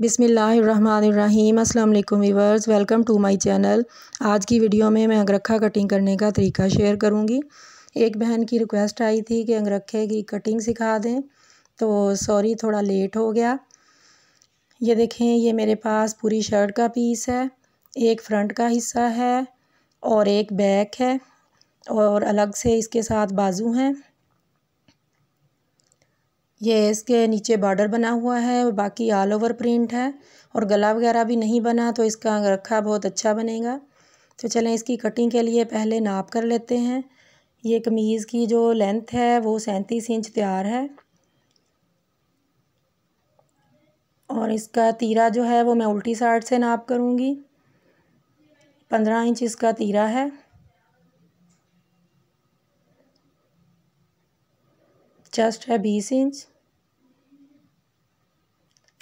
बिसमीम् अल्लाम viewers welcome to my channel आज की वीडियो में मैं अंगरखा कटिंग करने का तरीका शेयर करूँगी एक बहन की रिक्वेस्ट आई थी कि अंगरखे की कटिंग सिखा दें तो सॉरी थोड़ा लेट हो गया ये देखें ये मेरे पास पूरी शर्ट का पीस है एक फ्रंट का हिस्सा है और एक बैक है और अलग से इसके साथ बाजू हैं ये इसके नीचे बॉर्डर बना हुआ है और बाकी ऑल ओवर प्रिंट है और गला वगैरह भी नहीं बना तो इसका रखा बहुत अच्छा बनेगा तो चलें इसकी कटिंग के लिए पहले नाप कर लेते हैं ये कमीज़ की जो लेंथ है वो सैंतीस इंच तैयार है और इसका तीरा जो है वो मैं उल्टी साइड से नाप करूँगी पंद्रह इंच इसका तीरा है चेस्ट है बीस इंच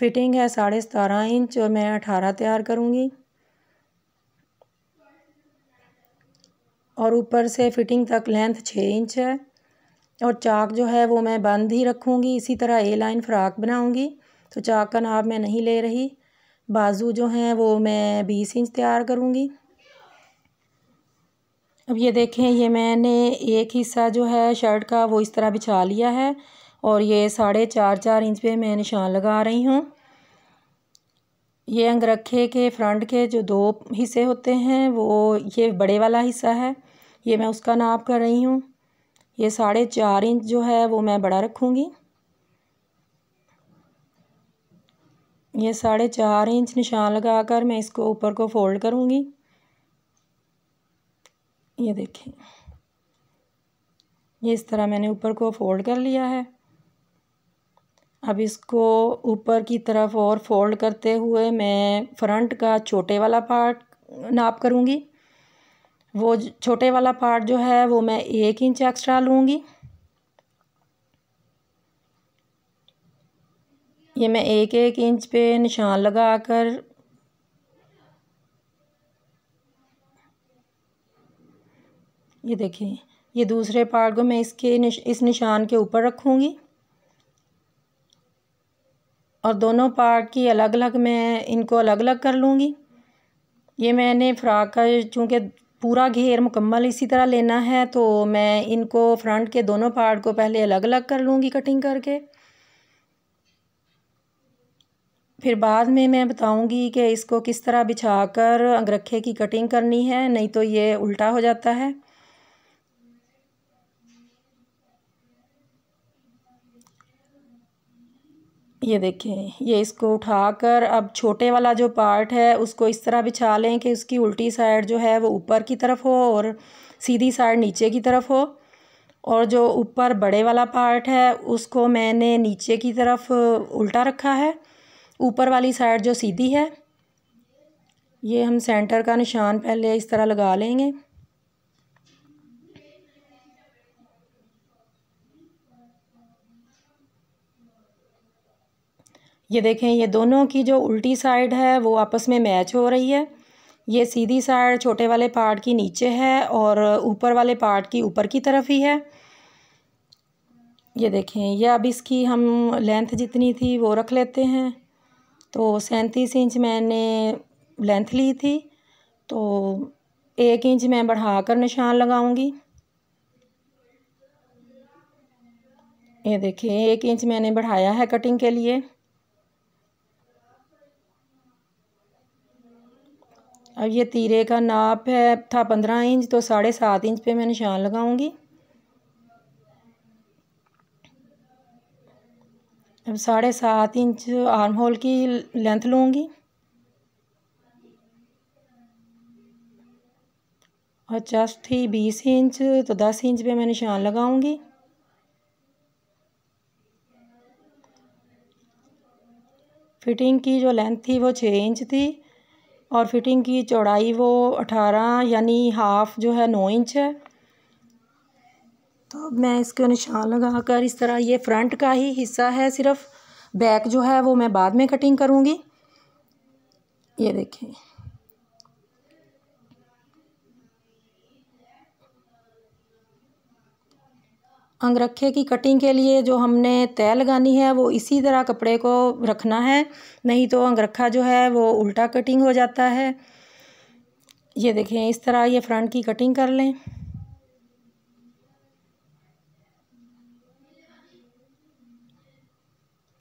फिटिंग है साढ़े सतारह इंच और मैं अठारह तैयार करूँगी और ऊपर से फिटिंग तक लेंथ छः इंच है और चाक जो है वो मैं बंद ही रखूँगी इसी तरह ए लाइन फ्राक बनाऊँगी तो चाक का नाप मैं नहीं ले रही बाजू जो हैं वो मैं बीस इंच तैयार करूँगी अब ये देखें ये मैंने एक हिस्सा जो है शर्ट का वो इस तरह बिछा लिया है और ये साढ़े चार चार इंच पे मैं निशान लगा रही हूँ ये अंगरखे के फ्रंट के जो दो हिस्से होते हैं वो ये बड़े वाला हिस्सा है ये मैं उसका नाप कर रही हूँ ये साढ़े चार इंच जो है वो मैं बड़ा रखूँगी ये साढ़े चार इंच निशान लगा कर मैं इसको ऊपर को फोल्ड करूँगी ये देखिए ये इस तरह मैंने ऊपर को फोल्ड कर लिया है अब इसको ऊपर की तरफ और फोल्ड करते हुए मैं फ्रंट का छोटे वाला पार्ट नाप करूँगी वो छोटे वाला पार्ट जो है वो मैं एक इंच एक्स्ट्रा लूँगी ये मैं एक एक इंच पे निशान लगा कर ये देखें ये दूसरे पार्ट को मैं इसके निश, इस निशान के ऊपर रखूँगी और दोनों पार्ट की अलग अलग मैं इनको अलग अलग कर लूँगी ये मैंने फ्राक का चूँकि पूरा घेर मुकम्मल इसी तरह लेना है तो मैं इनको फ्रंट के दोनों पार्ट को पहले अलग अलग कर लूँगी कटिंग करके फिर बाद में मैं बताऊँगी कि इसको किस तरह बिछा कर अंगरखे की कटिंग करनी है नहीं तो ये उल्टा हो जाता है ये देखें ये इसको उठाकर अब छोटे वाला जो पार्ट है उसको इस तरह बिछा लें कि उसकी उल्टी साइड जो है वो ऊपर की तरफ हो और सीधी साइड नीचे की तरफ हो और जो ऊपर बड़े वाला पार्ट है उसको मैंने नीचे की तरफ उल्टा रखा है ऊपर वाली साइड जो सीधी है ये हम सेंटर का निशान पहले इस तरह लगा लेंगे ये देखें ये दोनों की जो उल्टी साइड है वो आपस में मैच हो रही है ये सीधी साइड छोटे वाले पार्ट की नीचे है और ऊपर वाले पार्ट की ऊपर की तरफ ही है ये देखें ये अब इसकी हम लेंथ जितनी थी वो रख लेते हैं तो सैंतीस इंच मैंने लेंथ ली थी तो एक इंच मैं बढ़ा कर निशान लगाऊंगी ये देखें एक इंच मैंने बढ़ाया है कटिंग के लिए अब ये तीरे का नाप है था पंद्रह इंच तो साढ़े सात इंच पे मैं निशान लगाऊंगी अब साढ़े सात इंच आर्म होल की लेंथ लूँगी और चस्ट थी बीस इंच तो दस इंच पे मैं निशान लगाऊंगी फिटिंग की जो लेंथ थी वो छः इंच थी और फिटिंग की चौड़ाई वो अठारह यानी हाफ़ जो है नौ इंच है तो अब मैं इसके निशान लगा कर इस तरह ये फ्रंट का ही हिस्सा है सिर्फ बैक जो है वो मैं बाद में कटिंग करूँगी ये देखें अंगरखे की कटिंग के लिए जो हमने तय लगानी है वो इसी तरह कपड़े को रखना है नहीं तो अंगरखा जो है वो उल्टा कटिंग हो जाता है ये देखें इस तरह ये फ्रंट की कटिंग कर लें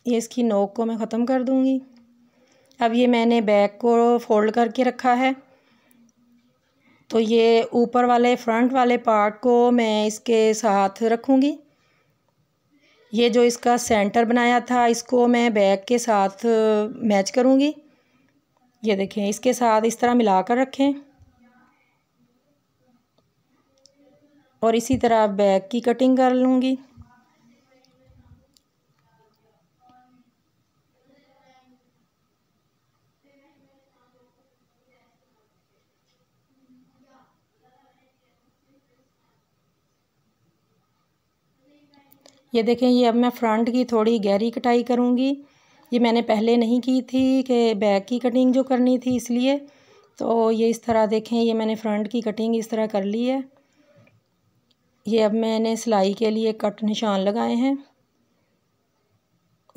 ये इसकी नोक को मैं ख़त्म कर दूँगी अब ये मैंने बैक को फोल्ड करके रखा है तो ये ऊपर वाले फ्रंट वाले पार्ट को मैं इसके साथ रखूँगी ये जो इसका सेंटर बनाया था इसको मैं बैक के साथ मैच करूँगी ये देखें इसके साथ इस तरह मिला कर रखें और इसी तरह बैक की कटिंग कर लूँगी ये देखें ये अब मैं फ्रंट की थोड़ी गहरी कटाई करूँगी ये मैंने पहले नहीं की थी कि बैक की कटिंग जो करनी थी इसलिए तो ये इस तरह देखें ये मैंने फ्रंट की कटिंग इस तरह कर ली है ये अब मैंने सिलाई के लिए कट निशान लगाए हैं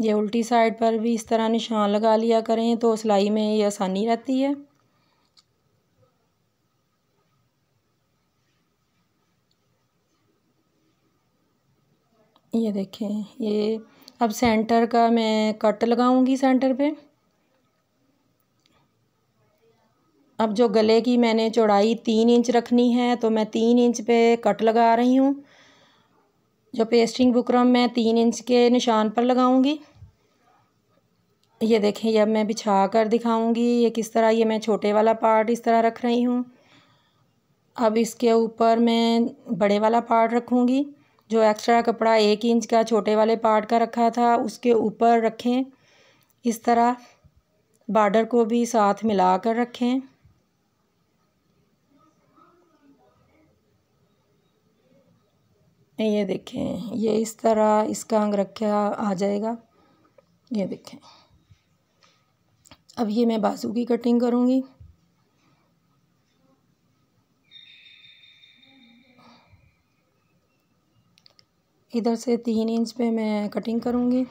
ये उल्टी साइड पर भी इस तरह निशान लगा लिया करें तो सिलाई में ये आसानी रहती है ये देखें ये अब सेंटर का मैं कट लगाऊंगी सेंटर पे अब जो गले की मैंने चौड़ाई तीन इंच रखनी है तो मैं तीन इंच पे कट लगा रही हूँ जो पेस्टिंग बुकरम मैं तीन इंच के निशान पर लगाऊंगी ये देखें ये अब मैं बिछा कर दिखाऊंगी ये किस तरह ये मैं छोटे वाला पार्ट इस तरह रख रही हूँ अब इसके ऊपर मैं बड़े वाला पार्ट रखूँगी जो एक्स्ट्रा कपड़ा एक इंच का छोटे वाले पार्ट का रखा था उसके ऊपर रखें इस तरह बॉर्डर को भी साथ मिला कर रखें ये देखें ये इस तरह इसका अंग रखा आ जाएगा ये देखें अब ये मैं बाजू की कटिंग करूँगी इधर से तीन इंच पे मैं कटिंग करूँगी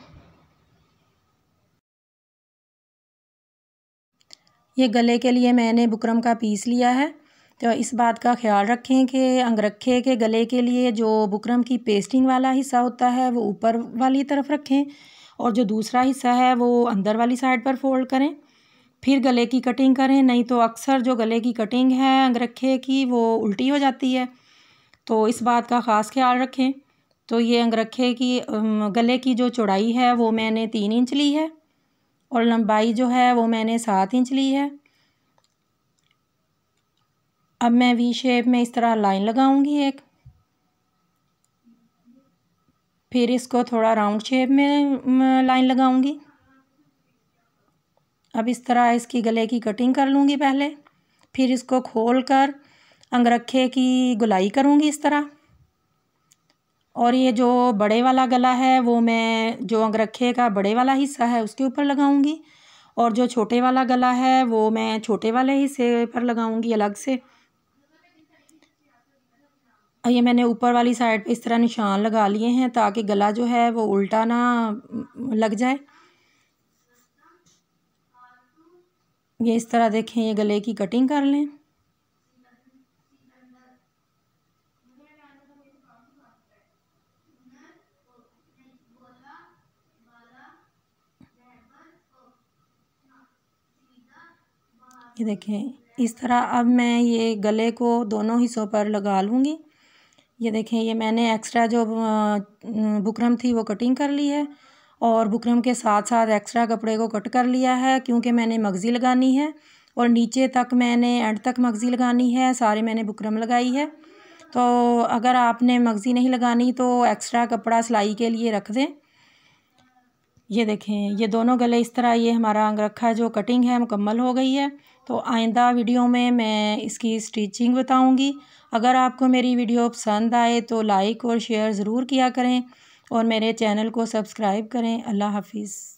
ये गले के लिए मैंने बुकरम का पीस लिया है तो इस बात का ख्याल रखें कि अंगरखे के गले के लिए जो बुकरम की पेस्टिंग वाला हिस्सा होता है वो ऊपर वाली तरफ रखें और जो दूसरा हिस्सा है वो अंदर वाली साइड पर फोल्ड करें फिर गले की कटिंग करें नहीं तो अक्सर जो गले की कटिंग है अंगरखे की वो उल्टी हो जाती है तो इस बात का ख़ास ख्याल रखें तो ये अंगरखे की गले की जो चौड़ाई है वो मैंने तीन इंच ली है और लंबाई जो है वो मैंने सात इंच ली है अब मैं वी शेप में इस तरह लाइन लगाऊंगी एक फिर इसको थोड़ा राउंड शेप में लाइन लगाऊंगी अब इस तरह इसकी गले की कटिंग कर लूँगी पहले फिर इसको खोल कर अंगरखे की गुलाई करूँगी इस तरह और ये जो बड़े वाला गला है वो मैं जो अंगरखे का बड़े वाला हिस्सा है उसके ऊपर लगाऊंगी और जो छोटे वाला गला है वो मैं छोटे वाले हिस्से पर लगाऊंगी अलग से ये मैंने ऊपर वाली साइड पे इस तरह निशान लगा लिए हैं ताकि गला जो है वो उल्टा ना लग जाए ये इस तरह देखें ये गले की कटिंग कर लें ये देखें इस तरह अब मैं ये गले को दोनों हिस्सों पर लगा लूँगी ये देखें ये मैंने एक्स्ट्रा जो बुकरम थी वो कटिंग कर ली है और बुकरम के साथ साथ एक्स्ट्रा कपड़े को कट कर लिया है क्योंकि मैंने मगज़ी लगानी है और नीचे तक मैंने एंड तक मगज़ी लगानी है सारे मैंने बुकरम लगाई है तो अगर आपने मगज़ी नहीं लगानी तो एक्स्ट्रा कपड़ा सिलाई के लिए रख दें ये देखें ये दोनों गले इस तरह ये हमारा रखा जो कटिंग है मुकम्मल हो गई है तो आइंदा वीडियो में मैं इसकी स्टिचिंग बताऊंगी अगर आपको मेरी वीडियो पसंद आए तो लाइक और शेयर ज़रूर किया करें और मेरे चैनल को सब्सक्राइब करें अल्लाह हाफिज़